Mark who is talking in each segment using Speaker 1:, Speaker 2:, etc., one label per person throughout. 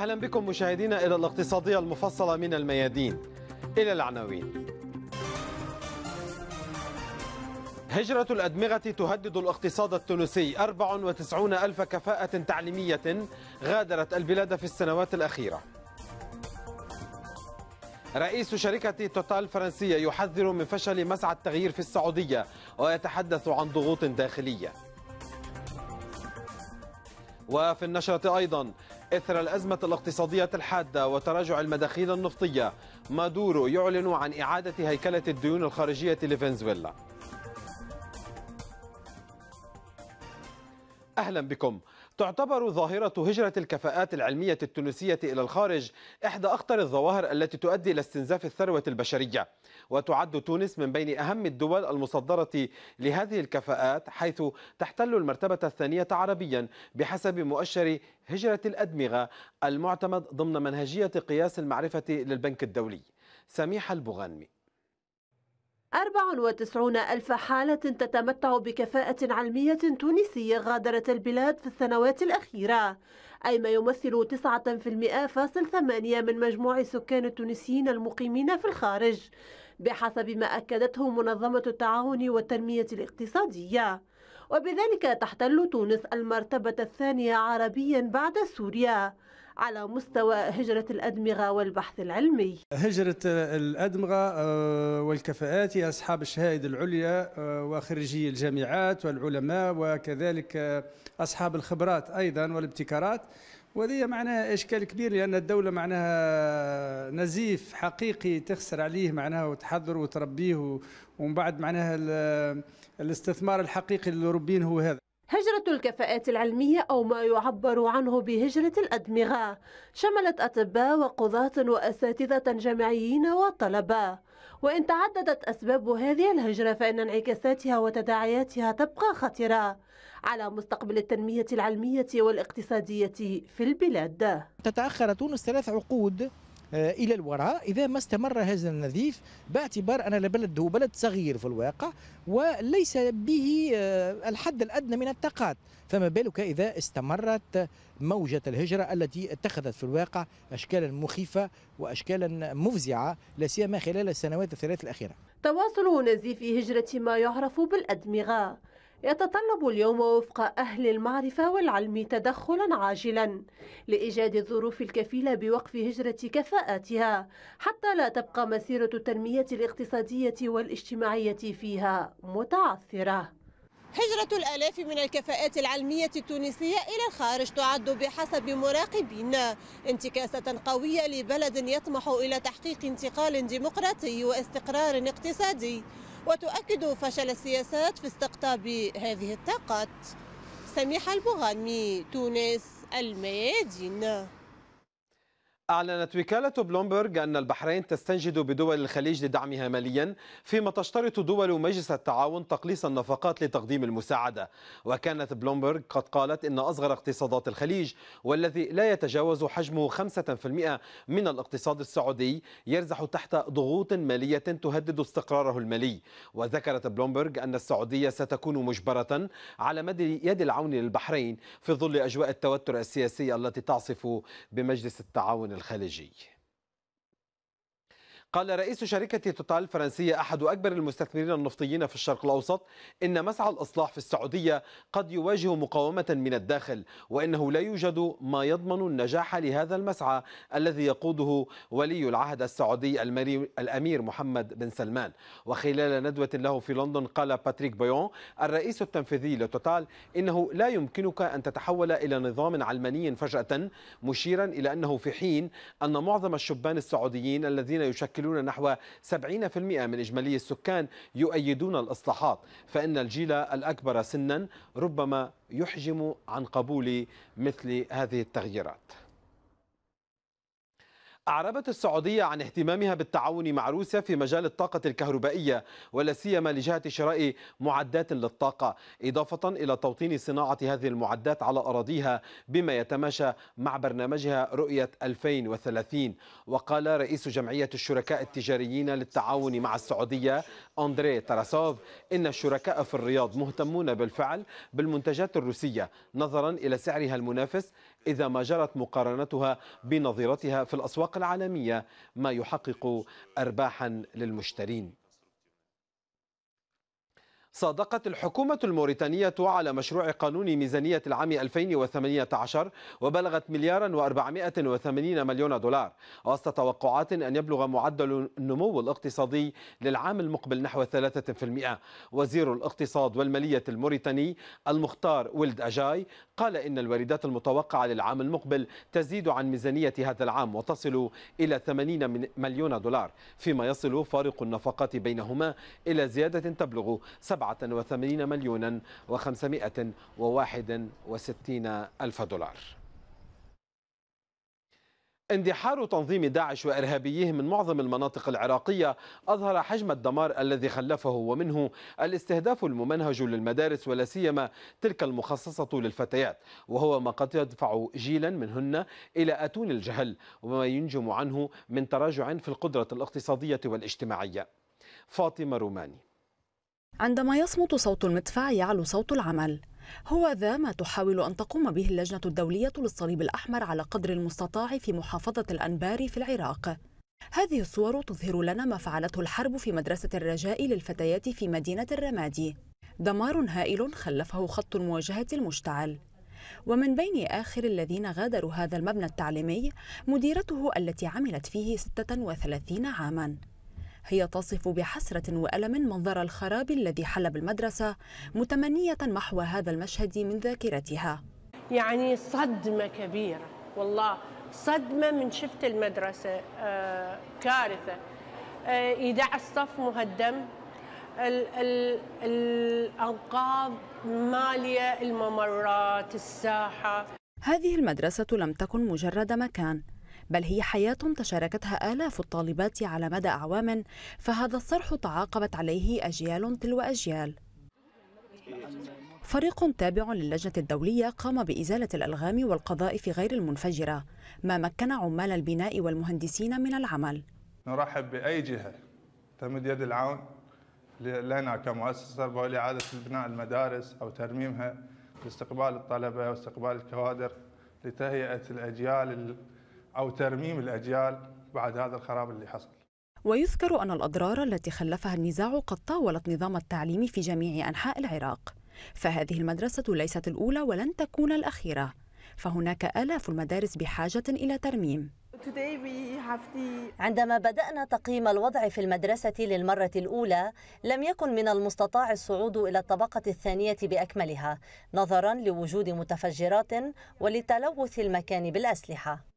Speaker 1: أهلا بكم مشاهدينا إلى الاقتصادية المفصلة من الميادين إلى العناوين هجرة الأدمغة تهدد الاقتصاد التونسي 94 ألف كفاءة تعليمية غادرت البلاد في السنوات الأخيرة رئيس شركة توتال الفرنسية يحذر من فشل مسعى التغيير في السعودية ويتحدث عن ضغوط داخلية وفي النشرة أيضا إثر الأزمة الاقتصادية الحادة وتراجع المداخيل النفطية مادورو يعلن عن إعادة هيكلة الديون الخارجية لفنزويلا أهلا بكم تعتبر ظاهرة هجرة الكفاءات العلمية التونسية إلى الخارج إحدى أخطر الظواهر التي تؤدي إلى استنزاف الثروة البشرية وتعد تونس من بين أهم الدول المصدرة لهذه الكفاءات حيث تحتل المرتبة الثانية عربيا بحسب مؤشر هجرة الأدمغة المعتمد ضمن منهجية قياس المعرفة للبنك الدولي سميح البغانمي
Speaker 2: 94 ألف حالة تتمتع بكفاءة علمية تونسية غادرت البلاد في السنوات الأخيرة أي ما يمثل 9% فاصل ثمانية من مجموع سكان التونسيين المقيمين في الخارج بحسب ما أكدته منظمة التعاون والتنمية الاقتصادية وبذلك تحتل تونس المرتبة الثانية عربيا بعد سوريا على مستوى هجرة الأدمغة والبحث العلمي هجرة الأدمغة آه، والكفاءات أصحاب الشهائد العليا آه، وخريجي الجامعات والعلماء وكذلك آه، أصحاب الخبرات أيضا والابتكارات وهذه معناها اشكال كبير لان الدوله معناها نزيف حقيقي تخسر عليه معناها وتحضر وتربيه ومن بعد معناها الاستثمار
Speaker 1: الحقيقي للاوروبيين هو هذا
Speaker 2: الكفاءات العلمية أو ما يعبر عنه بهجرة الأدمغة شملت أطباء وقضاة وأساتذة جامعيين وطلبة وإن تعددت أسباب هذه الهجرة فإن انعكاساتها وتداعياتها تبقى خطرة على مستقبل التنمية العلمية والاقتصادية
Speaker 1: في البلاد تتأخر تونس ثلاث عقود آه، الى الوراء اذا ما استمر هذا النزيف باعتبار ان البلد هو بلد صغير في الواقع وليس به آه، الحد الادنى من الطاقات فما بالك اذا استمرت موجه الهجره التي اتخذت في الواقع اشكالا مخيفه واشكالا مفزعه لا سيما خلال السنوات الثلاث الاخيره
Speaker 2: تواصل نزيف هجره ما يعرف بالادمغه يتطلب اليوم وفق أهل المعرفة والعلم تدخلا عاجلا لإيجاد الظروف الكفيلة بوقف هجرة كفاءاتها حتى لا تبقى مسيرة التنمية الاقتصادية والاجتماعية فيها متعثرة هجرة الآلاف من الكفاءات العلمية التونسية إلى الخارج تعد بحسب مراقبين انتكاسة قوية لبلد يطمح إلى تحقيق انتقال ديمقراطي واستقرار اقتصادي وتؤكد فشل السياسات في استقطاب هذه الطاقات سميحة البغانمي تونس الميادين
Speaker 1: أعلنت وكالة بلومبرج أن البحرين تستنجد بدول الخليج لدعمها ماليا فيما تشترط دول مجلس التعاون تقليص النفقات لتقديم المساعدة وكانت بلومبرج قد قالت إن أصغر اقتصادات الخليج والذي لا يتجاوز حجمه 5% من الاقتصاد السعودي يرزح تحت ضغوط مالية تهدد استقراره المالي وذكرت بلومبرج أن السعودية ستكون مجبرة على مد يد العون للبحرين في ظل أجواء التوتر السياسي التي تعصف بمجلس التعاون الخليجي قال رئيس شركة توتال الفرنسية أحد أكبر المستثمرين النفطيين في الشرق الأوسط إن مسعى الإصلاح في السعودية قد يواجه مقاومة من الداخل وإنه لا يوجد ما يضمن النجاح لهذا المسعى الذي يقوده ولي العهد السعودي الأمير محمد بن سلمان وخلال ندوة له في لندن قال باتريك بيون الرئيس التنفيذي لتوتال إنه لا يمكنك أن تتحول إلى نظام علماني فجأة مشيرا إلى أنه في حين أن معظم الشبان السعوديين الذين يشكل يشكلون نحو 70% من إجمالي السكان يؤيدون الإصلاحات فإن الجيل الأكبر سنا ربما يحجم عن قبول مثل هذه التغييرات أعربت السعودية عن اهتمامها بالتعاون مع روسيا في مجال الطاقة الكهربائية ولا سيما لجهة شراء معدات للطاقة إضافة إلى توطين صناعة هذه المعدات على أراضيها بما يتماشى مع برنامجها رؤية 2030 وقال رئيس جمعية الشركاء التجاريين للتعاون مع السعودية أندري تراسوف إن الشركاء في الرياض مهتمون بالفعل بالمنتجات الروسية نظرا إلى سعرها المنافس إذا ما جرت مقارنتها بنظيرتها في الأسواق العالمية ما يحقق أرباحا للمشترين صادقت الحكومة الموريتانية على مشروع قانون ميزانية العام 2018 وبلغت مليارا و480 مليون دولار وسط توقعات أن يبلغ معدل النمو الاقتصادي للعام المقبل نحو 3% وزير الاقتصاد والمالية الموريتاني المختار ولد أجاي قال إن الواردات المتوقعة للعام المقبل تزيد عن ميزانية هذا العام وتصل إلى 80 مليون دولار فيما يصل فارق النفقات بينهما إلى زيادة تبلغ 7 87 مليون و561 ألف دولار اندحار تنظيم داعش وإرهابيه من معظم المناطق العراقيه اظهر حجم الدمار الذي خلفه ومنه الاستهداف الممنهج للمدارس ولا سيما تلك المخصصه للفتيات وهو ما قد يدفع جيلا منهن الى اتون الجهل وما ينجم عنه من تراجع في القدره الاقتصاديه والاجتماعيه. فاطمه روماني
Speaker 3: عندما يصمت صوت المدفع يعلو صوت العمل هو ذا ما تحاول أن تقوم به اللجنة الدولية للصليب الأحمر على قدر المستطاع في محافظة الأنبار في العراق هذه الصور تظهر لنا ما فعلته الحرب في مدرسة الرجاء للفتيات في مدينة الرمادي دمار هائل خلفه خط المواجهة المشتعل ومن بين آخر الذين غادروا هذا المبنى التعليمي مديرته التي عملت فيه 36 عاماً هي تصف بحسرة وألم منظر الخراب الذي حل بالمدرسة متمنية محو هذا المشهد من ذاكرتها
Speaker 2: يعني صدمة كبيرة والله صدمة من شفت المدرسة آه، كارثة إيداع آه، 11 صف مهدم الأنقاض مالية الممرات الساحة
Speaker 3: هذه المدرسة لم تكن مجرد مكان بل هي حياة تشاركتها آلاف الطالبات على مدى أعوام فهذا الصرح تعاقبت عليه أجيال تلو أجيال فريق تابع للجنة الدولية قام بإزالة الألغام والقذائف غير المنفجرة ما مكن عمال البناء والمهندسين من العمل
Speaker 2: نرحب بأي جهة تمد يد العون لنا كمؤسسة ولإعادة بناء المدارس أو ترميمها لاستقبال الطلبة واستقبال الكوادر لتهيئة الأجيال أو ترميم الأجيال بعد هذا الخراب اللي حصل
Speaker 3: ويذكر أن الأضرار التي خلفها النزاع قد طاولت نظام التعليم في جميع أنحاء العراق فهذه المدرسة ليست الأولى ولن تكون الأخيرة فهناك آلاف المدارس بحاجة إلى ترميم عندما بدأنا تقييم
Speaker 2: الوضع في المدرسة للمرة الأولى لم يكن من المستطاع الصعود إلى الطبقة الثانية بأكملها نظرا لوجود متفجرات ولتلوث المكان
Speaker 3: بالأسلحة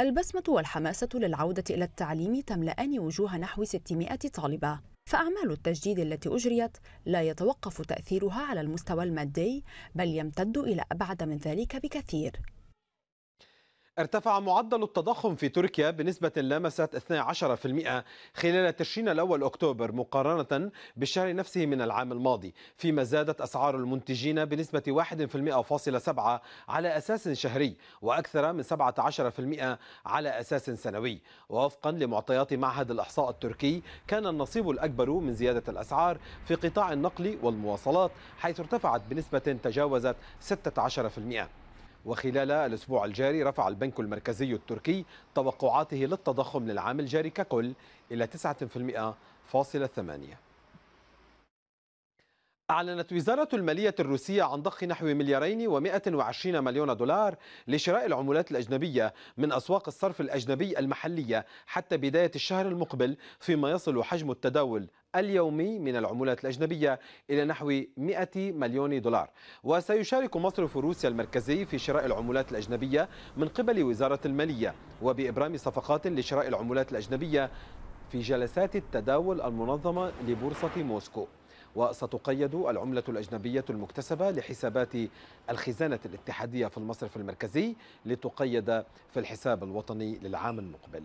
Speaker 3: البسمة والحماسة للعودة إلى التعليم تملأان وجوه نحو 600 طالبة فأعمال التجديد التي أجريت لا يتوقف تأثيرها على المستوى المادي بل يمتد إلى أبعد من ذلك بكثير
Speaker 1: ارتفع معدل التضخم في تركيا بنسبة لامست 12% خلال تشرين الأول أكتوبر مقارنة بالشهر نفسه من العام الماضي فيما زادت أسعار المنتجين بنسبة 1.7% على أساس شهري وأكثر من 17% على أساس سنوي ووفقا لمعطيات معهد الإحصاء التركي كان النصيب الأكبر من زيادة الأسعار في قطاع النقل والمواصلات حيث ارتفعت بنسبة تجاوزت 16% وخلال الأسبوع الجاري رفع البنك المركزي التركي توقعاته للتضخم للعام الجاري ككل إلى 9.8 أعلنت وزارة المالية الروسية عن ضخ نحو مليارين و120 مليون دولار لشراء العملات الأجنبية من أسواق الصرف الأجنبي المحلية حتى بداية الشهر المقبل فيما يصل حجم التداول اليومي من العمولات الأجنبية إلى نحو 100 مليون دولار وسيشارك مصرف روسيا المركزي في شراء العمولات الأجنبية من قبل وزارة المالية وبإبرام صفقات لشراء العمولات الأجنبية في جلسات التداول المنظمة لبورصة موسكو وستقيد العملة الأجنبية المكتسبة لحسابات الخزانة الاتحادية في المصرف المركزي لتقيد في الحساب الوطني للعام المقبل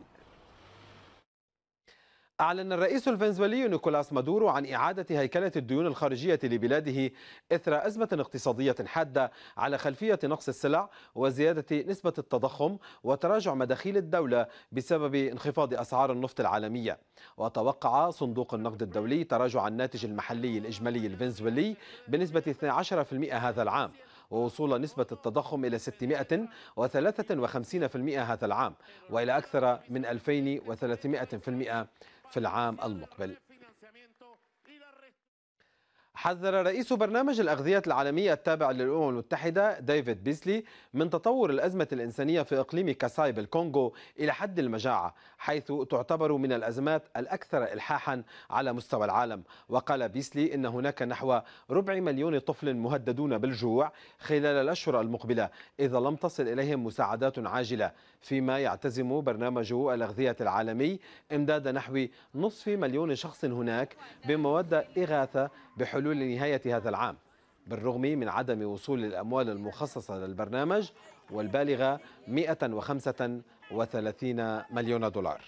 Speaker 1: أعلن الرئيس الفنزويلي نيكولاس مادورو عن إعادة هيكلة الديون الخارجية لبلاده إثر أزمة اقتصادية حادة على خلفية نقص السلع وزيادة نسبة التضخم وتراجع مداخيل الدولة بسبب انخفاض أسعار النفط العالمية وتوقع صندوق النقد الدولي تراجع الناتج المحلي الإجمالي الفنزويلي بنسبة 12% هذا العام ووصول نسبة التضخم إلى 653% هذا العام وإلى أكثر من 2300% في العام المقبل حذر رئيس برنامج الأغذية العالمية التابع للأمم المتحدة ديفيد بيسلي من تطور الأزمة الإنسانية في إقليم كاساي بالكونغو إلى حد المجاعة حيث تعتبر من الأزمات الأكثر إلحاحا على مستوى العالم وقال بيسلي إن هناك نحو ربع مليون طفل مهددون بالجوع خلال الأشهر المقبلة إذا لم تصل إليهم مساعدات عاجلة فيما يعتزم برنامج الأغذية العالمي إمداد نحو نصف مليون شخص هناك بمواد إغاثة بحلول نهاية هذا العام بالرغم من عدم وصول الأموال المخصصة للبرنامج والبالغة 135 مليون دولار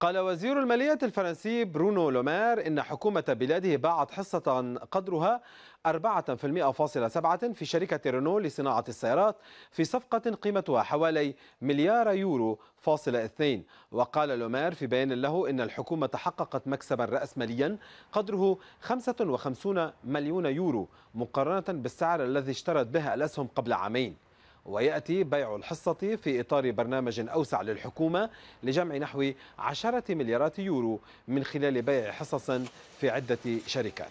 Speaker 1: قال وزير المالية الفرنسي برونو لومير إن حكومة بلاده باعت حصة قدرها 4.7% في شركة رينو لصناعة السيارات في صفقة قيمتها حوالي مليار يورو فاصلة اثنين وقال لومير في بيان له إن الحكومة حققت مكسبا رأسماليا قدره 55 مليون يورو مقارنة بالسعر الذي اشترت به الأسهم قبل عامين ويأتي بيع الحصة في إطار برنامج أوسع للحكومة لجمع نحو 10 مليارات يورو من خلال بيع حصص في عدة شركات